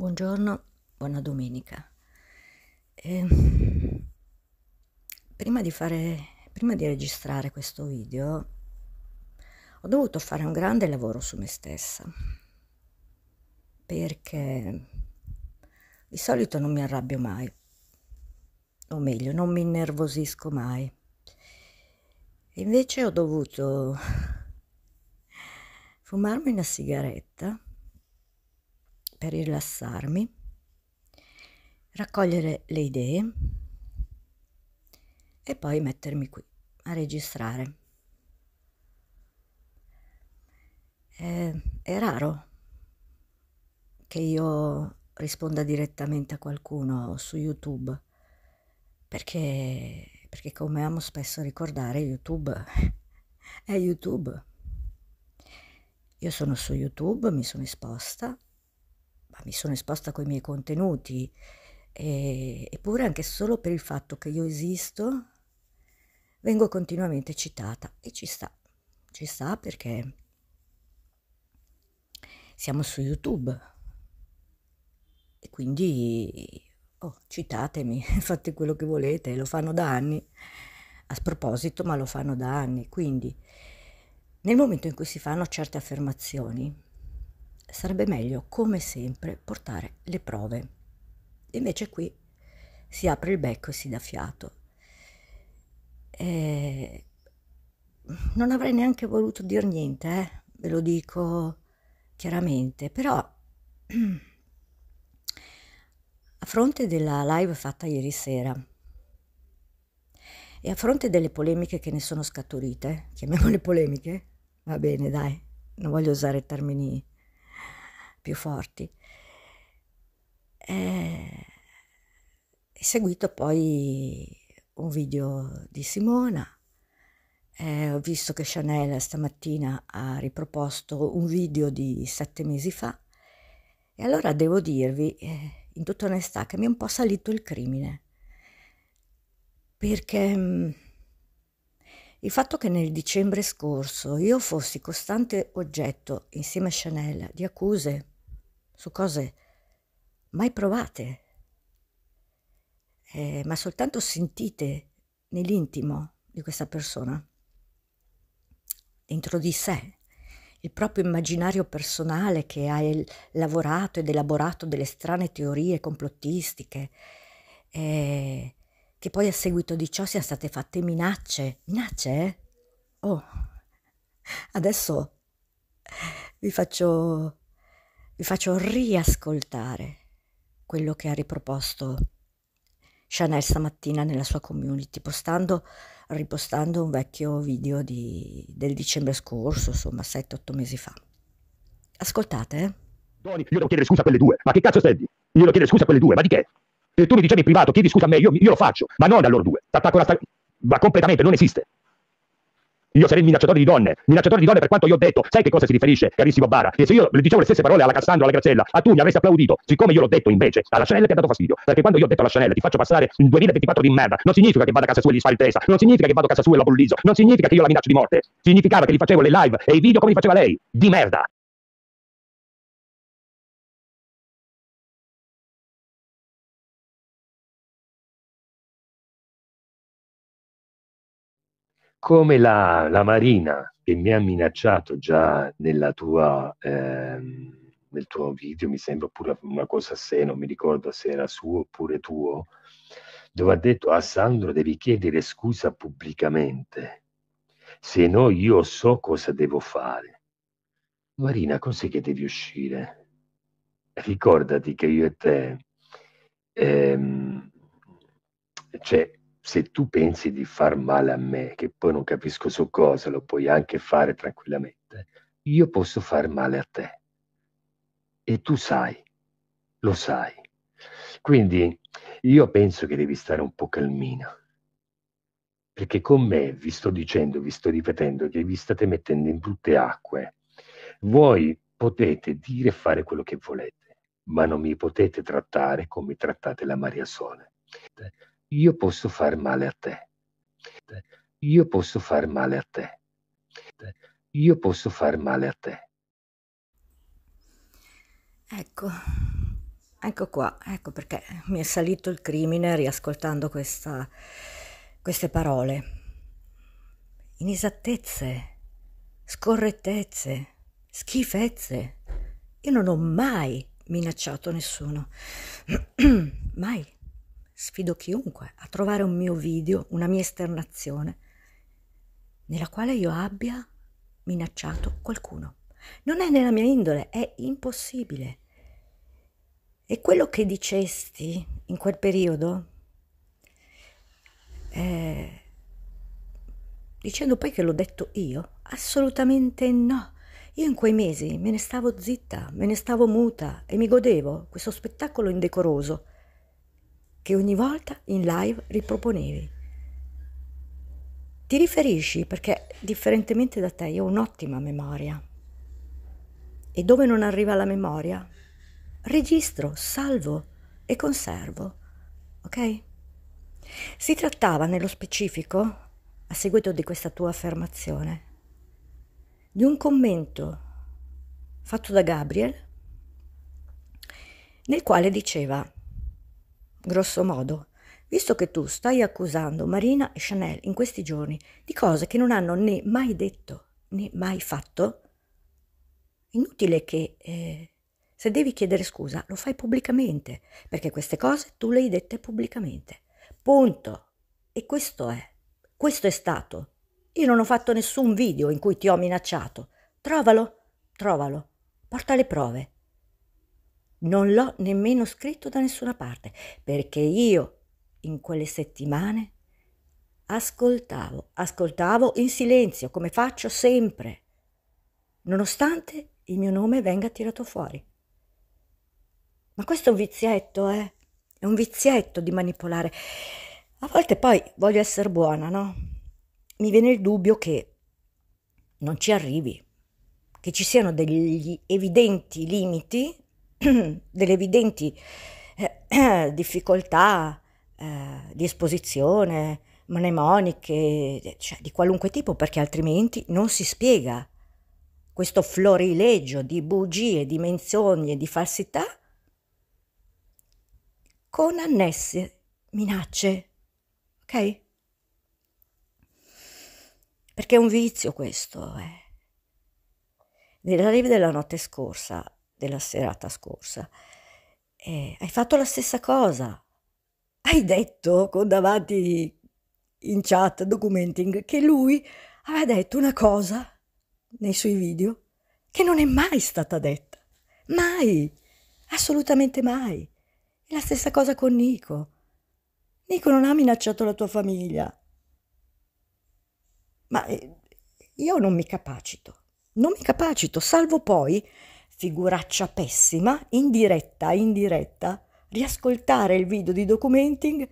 Buongiorno, buona domenica. Eh, prima, di fare, prima di registrare questo video ho dovuto fare un grande lavoro su me stessa perché di solito non mi arrabbio mai, o meglio, non mi innervosisco mai. E invece ho dovuto fumarmi una sigaretta per rilassarmi, raccogliere le idee e poi mettermi qui a registrare. È, è raro che io risponda direttamente a qualcuno su YouTube perché, perché come amo spesso ricordare YouTube è YouTube. Io sono su YouTube, mi sono esposta mi sono esposta con i miei contenuti, e, eppure anche solo per il fatto che io esisto, vengo continuamente citata e ci sta, ci sta perché siamo su YouTube e quindi oh, citatemi, fate quello che volete, lo fanno da anni, a sproposito, ma lo fanno da anni, quindi nel momento in cui si fanno certe affermazioni, sarebbe meglio, come sempre, portare le prove. Invece qui si apre il becco e si dà fiato. E non avrei neanche voluto dire niente, eh? ve lo dico chiaramente, però a fronte della live fatta ieri sera e a fronte delle polemiche che ne sono scaturite, chiamiamole polemiche, va bene dai, non voglio usare termini più forti. E... Eh, è seguito poi un video di Simona, eh, ho visto che Chanel stamattina ha riproposto un video di sette mesi fa e allora devo dirvi, eh, in tutta onestà, che mi è un po' salito il crimine, perché mh, mm, il fatto che nel dicembre scorso io fossi costante oggetto, insieme a Chanel, di accuse su cose mai provate, eh, ma soltanto sentite nell'intimo di questa persona, dentro di sé, il proprio immaginario personale che ha lavorato ed elaborato delle strane teorie complottistiche, eh, che poi a seguito di ciò siano state fatte minacce. Minacce? Eh? Oh, adesso vi faccio vi faccio riascoltare quello che ha riproposto Chanel stamattina nella sua community, postando, ripostando un vecchio video di, del dicembre scorso, insomma 7-8 mesi fa. Ascoltate. Eh? Doni, io devo chiedere scusa a quelle due. Ma che cazzo stai? Io devo chiedere scusa a quelle due, ma di che? Se tu mi dicevi in privato, chiedi scusa a me, io, io lo faccio, ma non a loro due. T'attacco la sta... Ma completamente, non esiste. Io sarei il minacciatore di donne. Minacciatore di donne per quanto io ho detto. Sai che cosa si riferisce carissimo Bara? E se io le dicevo le stesse parole alla Cassandra, alla Graziella, a tu mi avresti applaudito. Siccome io l'ho detto invece, alla Chanel ti ha dato fastidio. Perché quando io ho detto alla Chanel ti faccio passare un 2024 di merda, non significa che vado a casa sua e gli spari testa, non significa che vado a casa sua e la bullizzo, non significa che io la minaccio di morte. Significava che gli facevo le live e i video come li faceva lei. Di merda. come la, la, Marina che mi ha minacciato già tua, ehm, nel tuo video, mi sembra pure una cosa se non mi ricordo se era suo oppure tuo, dove ha detto a ah, Sandro devi chiedere scusa pubblicamente, se no io so cosa devo fare. Marina, cos'è che devi uscire? Ricordati che io e te, ehm, cioè, se tu pensi di far male a me, che poi non capisco su cosa, lo puoi anche fare tranquillamente, io posso far male a te. E tu sai, lo sai. Quindi io penso che devi stare un po' calmina. Perché con me vi sto dicendo, vi sto ripetendo che vi state mettendo in brutte acque. Voi potete dire e fare quello che volete, ma non mi potete trattare come trattate la Maria Sole. Io posso far male a te. Io posso far male a te. Io posso far male a te. Ecco, ecco qua, ecco perché mi è salito il crimine riascoltando questa, queste parole. Inesattezze, scorrettezze, schifezze. Io non ho mai minacciato nessuno. mai sfido chiunque a trovare un mio video, una mia esternazione, nella quale io abbia minacciato qualcuno. Non è nella mia indole, è impossibile. E quello che dicesti in quel periodo, eh, dicendo poi che l'ho detto io, assolutamente no. Io in quei mesi me ne stavo zitta, me ne stavo muta e mi godevo questo spettacolo indecoroso che ogni volta in live riproponevi. Ti riferisci perché, differentemente da te, io ho un'ottima memoria. E dove non arriva la memoria, registro, salvo e conservo. Ok? Si trattava nello specifico, a seguito di questa tua affermazione, di un commento fatto da Gabriel nel quale diceva grosso modo, visto che tu stai accusando Marina e Chanel in questi giorni di cose che non hanno né mai detto né mai fatto, inutile che eh, se devi chiedere scusa lo fai pubblicamente, perché queste cose tu le hai dette pubblicamente. Punto. E questo è. Questo è stato. Io non ho fatto nessun video in cui ti ho minacciato. Trovalo, trovalo, porta le prove. Non l'ho nemmeno scritto da nessuna parte, perché io in quelle settimane ascoltavo, ascoltavo in silenzio, come faccio sempre, nonostante il mio nome venga tirato fuori. Ma questo è un vizietto, eh? È un vizietto di manipolare. A volte poi voglio essere buona, no? Mi viene il dubbio che non ci arrivi, che ci siano degli evidenti limiti delle evidenti eh, difficoltà eh, di esposizione mnemoniche, cioè di qualunque tipo, perché altrimenti non si spiega questo florileggio di bugie, di menzogne, e di falsità con annesse minacce, ok? Perché è un vizio questo. Eh. Nella live della notte scorsa della serata scorsa. Eh, hai fatto la stessa cosa. Hai detto con davanti in chat documenting che lui aveva detto una cosa nei suoi video che non è mai stata detta. Mai. Assolutamente mai. E la stessa cosa con Nico. Nico non ha minacciato la tua famiglia. Ma eh, io non mi capacito. Non mi capacito, salvo poi figuraccia pessima, in diretta, in diretta, riascoltare il video di documenting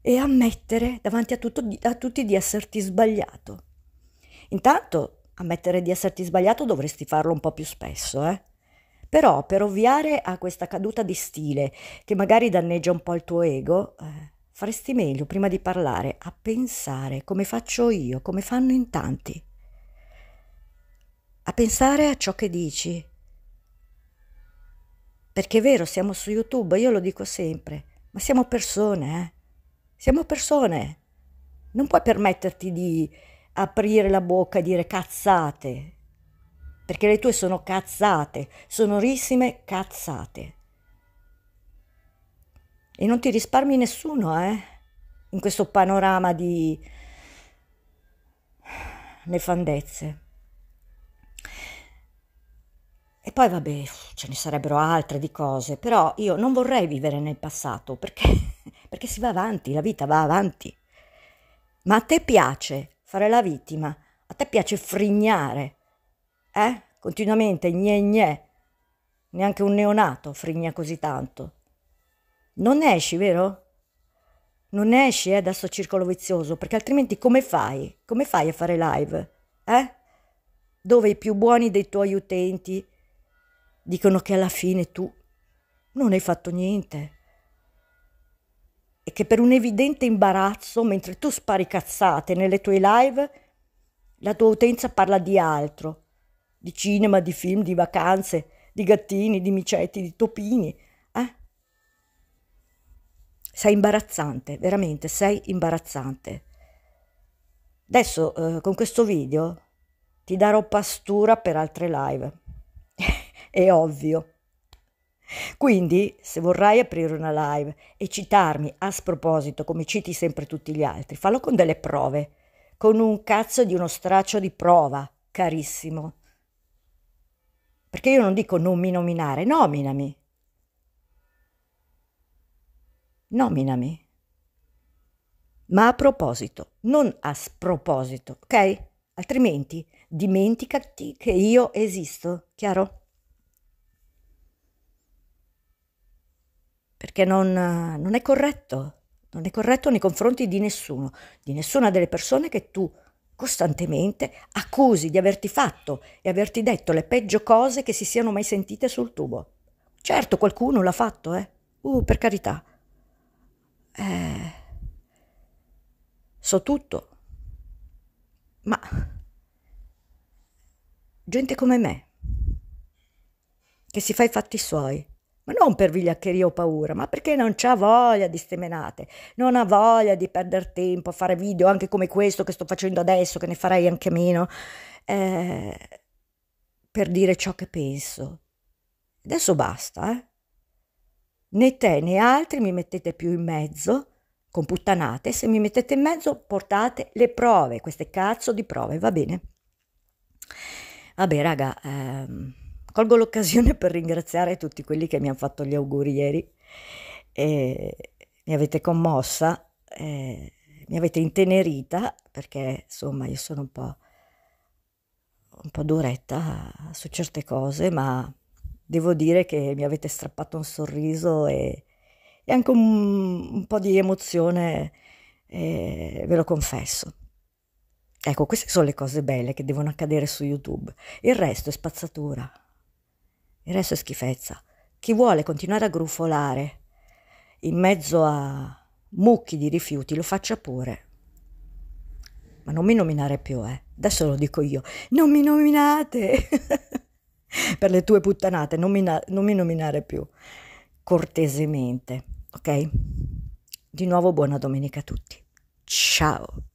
e ammettere davanti a, tutto, a tutti di esserti sbagliato. Intanto, ammettere di esserti sbagliato dovresti farlo un po' più spesso, eh? Però per ovviare a questa caduta di stile che magari danneggia un po' il tuo ego, eh, faresti meglio prima di parlare a pensare come faccio io, come fanno in tanti. A pensare a ciò che dici, perché è vero, siamo su YouTube, io lo dico sempre, ma siamo persone, eh? Siamo persone. Non puoi permetterti di aprire la bocca e dire cazzate, perché le tue sono cazzate, sonorissime cazzate. E non ti risparmi nessuno, eh? In questo panorama di nefandezze. E poi vabbè, ce ne sarebbero altre di cose, però io non vorrei vivere nel passato perché, perché si va avanti, la vita va avanti. Ma a te piace fare la vittima, a te piace frignare, eh? Continuamente, gne gne. Neanche un neonato frigna così tanto. Non esci, vero? Non esci eh, da sto circolo vizioso, perché altrimenti come fai? Come fai a fare live? Eh? Dove i più buoni dei tuoi utenti Dicono che alla fine tu non hai fatto niente e che per un evidente imbarazzo, mentre tu spari cazzate nelle tue live, la tua utenza parla di altro, di cinema, di film, di vacanze, di gattini, di micetti, di topini. Eh? Sei imbarazzante, veramente, sei imbarazzante. Adesso eh, con questo video ti darò pastura per altre live. è ovvio. Quindi, se vorrai aprire una live e citarmi a sproposito come citi sempre tutti gli altri, fallo con delle prove, con un cazzo di uno straccio di prova, carissimo. Perché io non dico non mi nominare, nominami. Nominami. Ma a proposito, non a sproposito, ok? Altrimenti dimenticati che io esisto, chiaro? perché non, non è corretto, non è corretto nei confronti di nessuno, di nessuna delle persone che tu costantemente accusi di averti fatto e averti detto le peggio cose che si siano mai sentite sul tubo. Certo, qualcuno l'ha fatto, eh. Uh, per carità. Eh, so tutto. Ma gente come me, che si fa i fatti suoi, ma non per vigliaccheria o paura, ma perché non c'ha voglia di stemenate, non ha voglia di perdere tempo a fare video anche come questo che sto facendo adesso, che ne farei anche meno, eh, per dire ciò che penso. Adesso basta, eh? Né te né altri mi mettete più in mezzo con puttanate, se mi mettete in mezzo portate le prove, queste cazzo di prove, va bene? Vabbè raga, ehm, Colgo l'occasione per ringraziare tutti quelli che mi hanno fatto gli auguri ieri. E mi avete commossa, eh, mi avete intenerita, perché insomma io sono un po', un po' duretta su certe cose, ma devo dire che mi avete strappato un sorriso e, e anche un, un, po' di emozione, eh, ve lo confesso. Ecco, queste sono le cose belle che devono accadere su YouTube. Il resto è spazzatura. Il resto è schifezza. Chi vuole continuare a grufolare in mezzo a mucchi di rifiuti lo faccia pure. Ma non mi nominare più, eh. Adesso lo dico io. Non mi nominate! per le tue puttanate, non mi, non mi nominare più. Cortesemente, ok? Di nuovo buona domenica a tutti. Ciao!